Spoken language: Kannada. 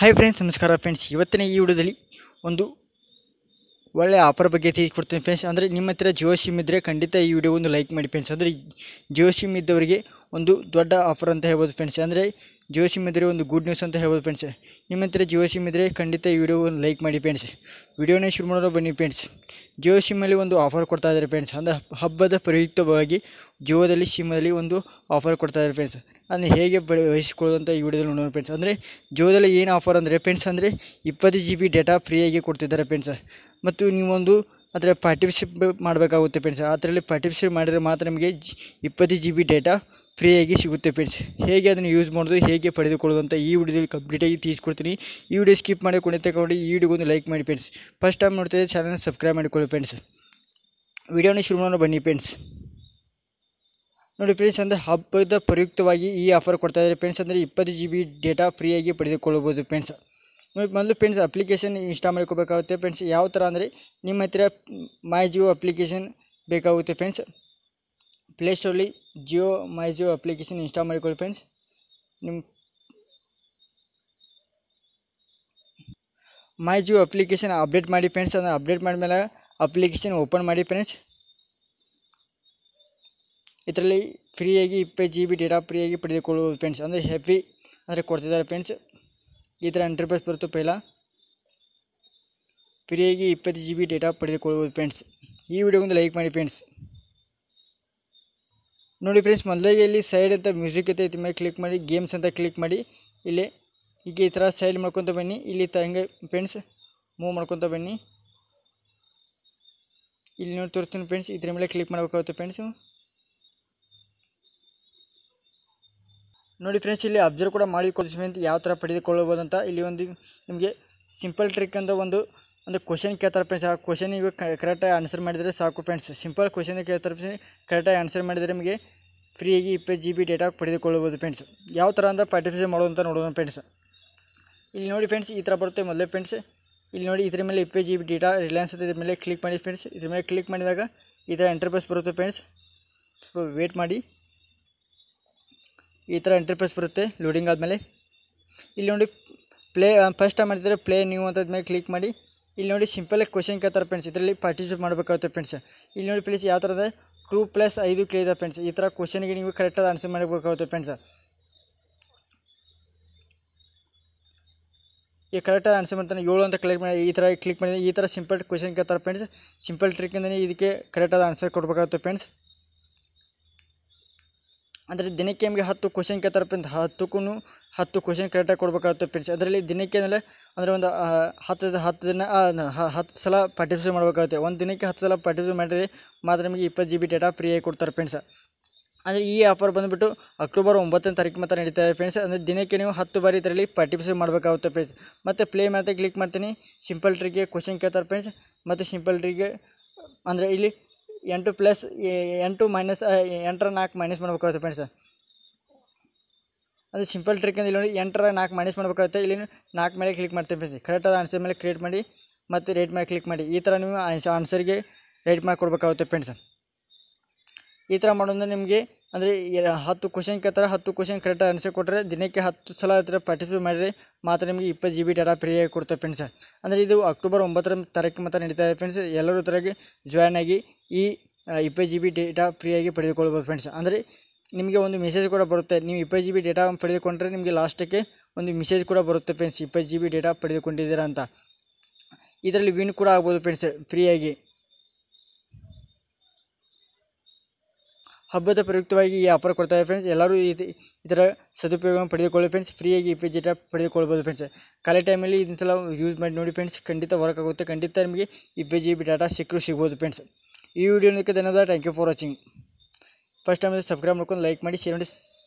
ಹಾಯ್ ಫ್ರೆಂಡ್ಸ್ ನಮಸ್ಕಾರ ಫ್ರೆಂಡ್ಸ್ ಇವತ್ತಿನ ಈ ವಿಡಿಯೋದಲ್ಲಿ ಒಂದು ಒಳ್ಳೆಯ ಆಫರ್ ಬಗ್ಗೆ ತಿಳಿಸ್ಕೊಡ್ತೀನಿ ಫ್ರೆಂಡ್ಸ್ ಅಂದರೆ ನಿಮ್ಮ ಹತ್ರ ಜಿಯೋ ಸಿಮ್ ಇದ್ದರೆ ಖಂಡಿತ ಈ ವಿಡಿಯೋ ಒಂದು ಲೈಕ್ ಮಾಡಿ ಫ್ರೆಂಡ್ಸ್ ಅಂದರೆ ಜಿಯೋ ಸಿಮ್ ಇದ್ದವರಿಗೆ ಒಂದು ದೊಡ್ಡ ಆಫರ್ ಅಂತ ಹೇಳ್ಬೋದು ಫ್ರೆಂಡ್ಸ್ ಅಂದರೆ ಜಿಯೋ ಸಿಮ್ ಇದ್ದರೆ ಒಂದು ಗುಡ್ ನ್ಯೂಸ್ ಅಂತ ಹೇಳ್ಬೋದು ಫ್ರೆಂಡ್ಸ್ ನಿಮ್ಮ ಹತ್ರ ಜಿಯೋ ಸಿಮ್ ಇದ್ದರೆ ಖಂಡಿತ ಈ ವಿಡಿಯೋ ಒಂದು ಲೈಕ್ ಮಾಡಿ ಫ್ರೆಂಡ್ಸ್ ವಿಡಿಯೋನ ಶುರು ಮಾಡೋರು ಬನ್ನಿ ಫ್ರೆಂಡ್ಸ್ ಜಿಯೋ ಸಿಮ್ಮಲ್ಲಿ ಒಂದು ಆಫರ್ ಕೊಡ್ತಾ ಇದ್ದಾರೆ ಫ್ರೆಂಡ್ಸ್ ಅಂದರೆ ಹಬ್ಬದ ಪ್ರಯುಕ್ತವಾಗಿ ಜಿಯೋದಲ್ಲಿ ಸಿಮ್ಮಲ್ಲಿ ಒಂದು ಆಫರ್ ಕೊಡ್ತಾ ಇದ್ದಾರೆ ಫ್ರೆಂಡ್ಸ್ ಅದನ್ನು ಹೇಗೆ ವಹಿಸ್ಕೊಳ್ಳೋದು ಅಂತ ಈ ವಿಡಿಯೋದಲ್ಲಿ ನೋಡೋಣ ಫ್ರೆಂಡ್ಸ್ ಅಂದರೆ ಜಿಯೋದಲ್ಲಿ ಏನು ಆಫರ್ ಅಂದರೆ ಫ್ರೆಂಡ್ಸ್ ಅಂದರೆ ಇಪ್ಪತ್ತು ಜಿ ಬಿ ಡೇಟಾ ಫ್ರೀಯಾಗಿ ಕೊಡ್ತಿದ್ದಾರೆ ಫ್ರೆಂಡ್ಸ್ ಮತ್ತು ನೀವೊಂದು ಅದರ ಪಾರ್ಟಿಸಿಪೇಟ್ ಮಾಡಬೇಕಾಗುತ್ತೆ ಫ್ರೆಂಡ್ಸ್ ಅದರಲ್ಲಿ ಪಾರ್ಟಿಸಿಪೇಟ್ ಮಾಡಿದರೆ ಮಾತ್ರ ನಿಮಗೆ ಇಪ್ಪತ್ತು ಜಿ ಬಿ ಡೇಟಾ ಫ್ರೀಯಾಗಿ ಸಿಗುತ್ತೆ ಫ್ರೆಂಡ್ಸ್ ಹೇಗೆ ಅದನ್ನು ಯೂಸ್ ಮಾಡೋದು ಹೇಗೆ ಪಡೆದುಕೊಳ್ಳೋದು ಅಂತ ಈ ವಿಡಿಯೋದಲ್ಲಿ ಕಂಪ್ಲೀಟಾಗಿ ತಿಳಿಸ್ಕೊಡ್ತೀನಿ ಈ ವಿಡಿಯೋ ಸ್ಕಿಪ್ ಮಾಡಿ ಕೊನೆ ತಗೊಂಡು ಈ ವಿಡಿಯೋಗೊಂದು ಲೈಕ್ ಮಾಡಿ ಫ್ರೆಂಡ್ಸ್ ಫಸ್ಟ್ ಟೈಮ್ ನೋಡ್ತಾ ಚಾನಲ್ ಸಬ್ಸ್ಕ್ರೈಬ್ ಮಾಡಿಕೊಳ್ಳಿ ಫ್ರೆಂಡ್ಸ್ ವಿಡಿಯೋನ ಶುರು ಮಾಡೋಣ ಬನ್ನಿ ಫ್ರೆಂಡ್ಸ್ ನೋಡಿ ಫ್ರೆಂಡ್ಸ್ ಅಂದರೆ ಹಬ್ಬದ ಪ್ರಯುಕ್ತವಾಗಿ ಈ ಆಫರ್ ಕೊಡ್ತಾ ಇದ್ದಾರೆ ಫ್ರೆಂಡ್ಸ್ ಅಂದರೆ ಇಪ್ಪತ್ತು ಜಿ ಬಿ ಡೇಟಾ ಫ್ರೀಯಾಗಿ ಪಡೆದುಕೊಳ್ಳಬಹುದು ಫ್ರೆಂಡ್ಸ್ ಮೊದಲು ಫ್ರೆಂಡ್ಸ್ ಅಪ್ಲಿಕೇಶನ್ ಇನ್ಸ್ಟಾಲ್ ಮಾಡ್ಕೋಬೇಕಾಗುತ್ತೆ ಫ್ರೆಂಡ್ಸ್ ಯಾವ ಥರ ಅಂದರೆ ನಿಮ್ಮ ಹತ್ತಿರ ಮೈ ಜಿಯೋ ಅಪ್ಲಿಕೇಶನ್ ಬೇಕಾಗುತ್ತೆ ಫ್ರೆಂಡ್ಸ್ ಪ್ಲೇಸ್ಟೋರಲ್ಲಿ Jio My Jio application install ಮಾಡಿಕೊಳ್ಳಿ ಫ್ರೆಂಡ್ಸ್ ನಿಮ್ಮ ಮೈ ಜಿಯೋ ಅಪ್ಲಿಕೇಶನ್ ಅಪ್ಡೇಟ್ ಮಾಡಿ ಫ್ರೆಂಡ್ಸ್ ಅದನ್ನು ಅಪ್ಡೇಟ್ ಮಾಡಿದ್ಮೇಲೆ ಅಪ್ಲಿಕೇಶನ್ ಓಪನ್ ಮಾಡಿ ಫ್ರೆಂಡ್ಸ್ ಇದರಲ್ಲಿ ಫ್ರೀಯಾಗಿ ಇಪ್ಪತ್ತು ಜಿ ಬಿ ಡೇಟಾ ಫ್ರೀಯಾಗಿ ಪಡೆದುಕೊಳ್ಳುವುದು ಫ್ರೆಂಡ್ಸ್ ಅಂದರೆ ಹ್ಯಾಪಿ ಅಂದರೆ ಕೊಡ್ತಿದ್ದಾರೆ ಫ್ರೆಂಡ್ಸ್ ಈ ಥರ ಎಂಟರ್ಪ್ರೈಸ್ ಬರುತ್ತೆ ಪೈಲ ಫ್ರೀಯಾಗಿ ಇಪ್ಪತ್ತು ಜಿ ಬಿ ಡೇಟಾ ಪಡೆದುಕೊಳ್ಳುವುದು ಫ್ರೆಂಡ್ಸ್ ಈ ವಿಡಿಯೋ ಒಂದು ಲೈಕ್ ಮಾಡಿ ಫ್ರೆಂಡ್ಸ್ ನೋಡಿ ಫ್ರೆಂಡ್ಸ್ ಮೊದಲಿಗೆ ಇಲ್ಲಿ ಸೈಡ್ ಅಂತ ಮ್ಯೂಸಿಕ್ ಅಂತ ಇದ್ರ ಮೇಲೆ ಕ್ಲಿಕ್ ಮಾಡಿ ಗೇಮ್ಸ್ ಅಂತ ಕ್ಲಿಕ್ ಮಾಡಿ ಇಲ್ಲಿ ಈಗ ಈ ಥರ ಸೈಡ್ ಮಾಡ್ಕೊತ ಬನ್ನಿ ಇಲ್ಲಿ ತ ಹಂಗೆ ಫ್ರೆಂಡ್ಸ್ ಮೂವ್ ಮಾಡ್ಕೊತ ಬನ್ನಿ ಇಲ್ಲಿ ನೋಡಿ ತೋರಿಸ್ತೀನಿ ಫ್ರೆಂಡ್ಸ್ ಇದ್ರ ಮೇಲೆ ಕ್ಲಿಕ್ ಮಾಡಬೇಕಾಗುತ್ತೆ ಫ್ರೆಂಡ್ಸು ನೋಡಿ ಫ್ರೆಂಡ್ಸ್ ಇಲ್ಲಿ ಅಬ್ಸರ್ವ್ ಕೂಡ ಮಾಡಿ ಕೊಡಿಸ್ಬೇಕು ಯಾವ ಥರ ಪಡೆದುಕೊಳ್ಳಬಹುದು ಅಂತ ಇಲ್ಲಿ ಒಂದು ನಿಮಗೆ ಸಿಂಪಲ್ ಟ್ರಿಕ್ ಅಂತ ಒಂದು ಒಂದು ಕ್ವಶನ್ ಕೇಳ್ತಾರೆ ಫ್ರೆಂಡ್ಸ್ ಆ ಕ್ವಶನಿಗೆ ಕರೆಕ್ಟಾಗಿ ಆನ್ಸರ್ ಮಾಡಿದರೆ ಸಾಕು ಫ್ರೆಂಡ್ಸ್ ಸಿಂಪಲ್ ಕ್ವಶನ್ ಕೇಳ್ತಾರೆ ಫ್ರೆಂಡ್ಸ್ ಕರೆಕ್ಟಾಗಿ ಆನ್ಸರ್ ಮಾಡಿದರೆ ನಿಮಗೆ ಫ್ರೀಯಾಗಿ ಇಪ್ಪತ್ತು ಜಿ ಬಿ ಡೇಟಾ ಪಡೆದುಕೊಳ್ಳಬಹುದು ಫ್ರೆಂಡ್ಸ್ ಯಾವ ಥರ ಅಂತ ಪಾರ್ಟಿಸಿಪೇಟ್ ಮಾಡೋದು ನೋಡೋಣ ಫ್ರೆಂಡ್ಸ್ ಇಲ್ಲಿ ನೋಡಿ ಫ್ರೆಂಡ್ಸ್ ಈ ಥರ ಬರುತ್ತೆ ಮೊದಲೇ ಫ್ರೆಂಡ್ಸ್ ಇಲ್ಲಿ ನೋಡಿ ಇದ್ರ ಮೇಲೆ ಇಪ್ಪತ್ತು ಜಿ ಬಿ ಡೇಟಾ ರಿಲಯನ್ಸ್ ಇದ್ರ ಮೇಲೆ ಕ್ಲಿಕ್ ಮಾಡಿ ಫ್ರೆಂಡ್ಸ್ ಇದ್ರ ಮೇಲೆ ಕ್ಲಿಕ್ ಮಾಡಿದಾಗ ಈ ಥರ ಎಂಟರ್ಪ್ರೈಸ್ ಬರುತ್ತೆ ಫ್ರೆಂಡ್ಸ್ ವೇಟ್ ಮಾಡಿ ಈ ಥರ ಎಂಟರ್ಪ್ರೈಸ್ ಬರುತ್ತೆ ಲೋಡಿಂಗ್ ಆದಮೇಲೆ ಇಲ್ಲಿ ನೋಡಿ ಪ್ಲೇ ಫಸ್ಟ್ ಟೈಮ್ ಮಾಡಿದರೆ ಪ್ಲೇ ನ್ಯೂ ಅಂತದ ಮೇಲೆ ಕ್ಲಿಕ್ ಮಾಡಿ ಇಲ್ಲಿ ನೋಡಿ ಸಿಂಪಲಾಗಿ ಕ್ವಶನ್ ಕೇಳ್ತಾರೆ ಫ್ರೆಂಡ್ಸ್ ಇದರಲ್ಲಿ ಪಾರ್ಟಿಸಿಪೇಟ್ ಮಾಡಬೇಕಾಗುತ್ತೆ ಫ್ರೆಂಡ್ಸ್ ಇಲ್ಲಿ ನೋಡಿ ಫ್ರೆಂಡ್ಸ್ ಯಾವ ಥರದ ಟೂ ಪ್ಲಸ್ ಐದು ಕೇಳಿದೆ ಫ್ರೆಂಡ್ಸ್ ಈ ಥರ ಕ್ವಶನ್ಗೆ ನೀವು ಕರೆಕ್ಟಾಗಿ ಆನ್ಸರ್ ಮಾಡಬೇಕಾಗುತ್ತೆ ಫ್ರೆಂಡ್ಸ್ ಈ ಕರೆಕ್ಟಾಗಿ ಆನ್ಸರ್ ಮಾಡ್ತಾನೆ ಏಳು ಅಂತ ಕ್ಲಿಕ್ ಮಾಡಿ ಈ ಥರ ಕ್ಲಿಕ್ ಮಾಡಿದ್ರೆ ಈ ಥರ ಸಿಂಪಲ್ ಕ್ವಶನ್ ಕೇಳ್ತಾರೆ ಫ್ರೆಂಡ್ಸ್ ಸಿಂಪಲ್ ಟ್ರಿಕ್ಕಿಂದನೇ ಇದಕ್ಕೆ ಕರೆಕ್ಟಾದ ಆನ್ಸರ್ ಕೊಡಬೇಕಾಗುತ್ತೆ ಫ್ರೆಂಡ್ಸ್ ಅಂದರೆ ದಿನಕ್ಕೆ ನಿಮಗೆ ಹತ್ತು ಕ್ವಶನ್ ಕೇಳ್ತಾರಪ್ಪ ಹತ್ತಕ್ಕೂ ಹತ್ತು ಕ್ವಶನ್ ಕರೆಕ್ಟಾಗಿ ಕೊಡಬೇಕಾಗುತ್ತೆ ಫ್ರೆಂಡ್ಸ್ ಅದರಲ್ಲಿ ದಿನಕ್ಕೆ ಅಂದರೆ ಅಂದರೆ ಒಂದು ಹತ್ತು ಹತ್ತು ದಿನ ಹತ್ತು ಸಲ ಪಾರ್ಟಿಸಿಪೇಟ್ ಮಾಡಬೇಕಾಗುತ್ತೆ ಒಂದು ದಿನಕ್ಕೆ ಹತ್ತು ಸಲ ಪಾರ್ಟಿಸಿಪೇಟ್ ಮಾಡಿದ್ರೆ ಮಾತ್ರ ನಿಮಗೆ ಇಪ್ಪತ್ತು ಜಿ ಬಿ ಡೇಟಾ ಫ್ರೀಯಾಗಿ ಕೊಡ್ತಾರೆ ಫ್ರೆಂಡ್ಸ್ ಅಂದರೆ ಈ ಆಫರ್ ಬಂದುಬಿಟ್ಟು ಅಕ್ಟೋಬರ್ ಒಂಬತ್ತನೇ ತಾರೀಕು ಮಾತ್ರ ನಡೀತಾ ಫ್ರೆಂಡ್ಸ್ ಅಂದರೆ ದಿನಕ್ಕೆ ನೀವು ಹತ್ತು ಬಾರಿ ಇದರಲ್ಲಿ ಪಾರ್ಟಿಸಿಪೇಟ್ ಮಾಡಬೇಕಾಗುತ್ತೆ ಫ್ರೆಂಡ್ಸ್ ಮತ್ತು ಪ್ಲೇ ಮಾಡ್ತಾ ಕ್ಲಿಕ್ ಮಾಡ್ತೀನಿ ಸಿಂಪಲ್ ಟ್ರಿಗೆ ಕ್ವಶನ್ ಕೇಳ್ತಾರೆ ಫ್ರೆಂಡ್ಸ್ ಮತ್ತು ಸಿಂಪಲ್ ಟ್ರಿಗೆ ಅಂದರೆ ಇಲ್ಲಿ ಎಂಟು ಪ್ಲಸ್ ಎಂಟು ಮೈನಸ್ ಎಂಟರ ನಾಲ್ಕು ಮೈನಸ್ ಮಾಡ್ಬೇಕಾಗುತ್ತೆ ಫ್ರೆಂಡ್ಸ್ ಅದು ಸಿಂಪಲ್ ಟ್ರಿಕ್ ಅಂದ್ರೆ ಇಲ್ಲಿ ಎಂಟರ ನಾಲ್ಕು ಮೈನಸ್ ಮಾಡ್ಬೇಕಾಗುತ್ತೆ ಇಲ್ಲಿ ನಾಲ್ಕು ಮೇಲೆ ಕ್ಲಿಕ್ ಮಾಡ್ತೀವಿ ಫ್ರೆಂಡ್ಸ್ ಕರೆಕ್ಟಾದ ಆನ್ಸರ್ ಮೇಲೆ ಕ್ರಿಯೇಟ್ ಮಾಡಿ ಮತ್ತು ರೇಟ್ ಮೇಲೆ ಕ್ಲಿಕ್ ಮಾಡಿ ಈ ಥರ ನೀವು ಆನ್ಸರ್ಗೆ ರೇಟ್ ಮಾಡಿ ಕೊಡಬೇಕಾಗುತ್ತೆ ಫ್ರೆಂಡ್ಸ್ ಈ ಥರ ಮಾಡೋದ್ರೆ ನಿಮಗೆ ಅಂದರೆ ಹತ್ತು ಕ್ವಶನ್ ಕೇಳ್ತಾರೆ ಹತ್ತು ಕ್ವಶನ್ ಕರೆಕ್ಟಾಗಿ ಆನ್ಸರ್ ಕೊಟ್ಟರೆ ದಿನಕ್ಕೆ ಹತ್ತು ಸಲ ಆ ಥರ ಪಾರ್ಟಿಸಿಪೇಟ್ ಮಾಡಿದರೆ ಮಾತ್ರ ನಿಮಗೆ ಇಪ್ಪತ್ತು ಜಿ ಬಿ ಡಾಟಾ ಫ್ರೀಯಾಗಿ ಕೊಡ್ತಾರೆ ಫ್ರೆಂಡ್ಸ್ ಅಂದರೆ ಇದು ಅಕ್ಟೋಬರ್ ಒಂಬತ್ತರ ತಾರೀಕು ಮಾತ್ರ ನಡೀತಾ ಇದೆ ಫ್ರೆಂಡ್ಸ್ ಎಲ್ಲರೂ ಥರಗೆ ಜಾಯ್ನ್ ಆಗಿ ಈ ಇಪ್ಪತ್ತು ಜಿ ಬಿ ಡೇಟಾ ಫ್ರೀಯಾಗಿ ಪಡೆದುಕೊಳ್ಬೋದು ಫ್ರೆಂಡ್ಸ್ ಅಂದರೆ ನಿಮಗೆ ಒಂದು ಮೆಸೇಜ್ ಕೂಡ ಬರುತ್ತೆ ನೀವು ಇಪ್ಪತ್ತು ಜಿ ಬಿ ಡೇಟಾ ಪಡೆದುಕೊಂಡ್ರೆ ನಿಮಗೆ ಲಾಸ್ಟಕ್ಕೆ ಒಂದು ಮೆಸೇಜ್ ಕೂಡ ಬರುತ್ತೆ ಫ್ರೆಂಡ್ಸ್ ಇಪ್ಪತ್ತು ಜಿ ಬಿ ಡೇಟಾ ಪಡೆದುಕೊಂಡಿದ್ದೀರಾ ಅಂತ ಇದರಲ್ಲಿ ವಿನ್ ಕೂಡ ಆಗ್ಬೋದು ಫ್ರೆಂಡ್ಸ್ ಫ್ರೀಯಾಗಿ ಹಬ್ಬದ ಪ್ರಯುಕ್ತವಾಗಿ ಈ ಆಫರ್ ಕೊಡ್ತಾಯಿದೆ ಫ್ರೆಂಡ್ಸ್ ಎಲ್ಲರೂ ಇದು ಇದರ ಸದುಪಯೋಗವನ್ನು ಪಡೆದುಕೊಳ್ಳಿ ಫ್ರೆಂಡ್ಸ್ ಫ್ರೀಯಾಗಿ ಇ ಪಿ ಜೆಟ ಪಡೆದುಕೊಳ್ಬೋದು ಫ್ರೆಂಡ್ಸ್ ಖಾಲಿ ಟೈಮಲ್ಲಿ ಇದನ್ನೆಲ್ಲ ಯೂಸ್ ಮಾಡಿ ನೋಡಿ ಫ್ರೆಂಡ್ಸ್ ಖಂಡಿತ ವರ್ಕ್ ಆಗುತ್ತೆ ಖಂಡಿತ ನಿಮಗೆ ಇ ಪಿ ಜಿ ಬಿ ಡಾಟಾ ಸಿಕ್ಕರು ಸಿಗ್ಬೋದು ಫ್ರೆಂಡ್ಸ್ ಈ ವಿಡಿಯೋ ನೋಡಿದ ಧನ್ಯವಾದ thank you for watching first time subscribe ಮಾಡ್ಕೊಂಡು ಲೈಕ್ ಮಾಡಿ ಶೇರ್ ಮಾಡಿ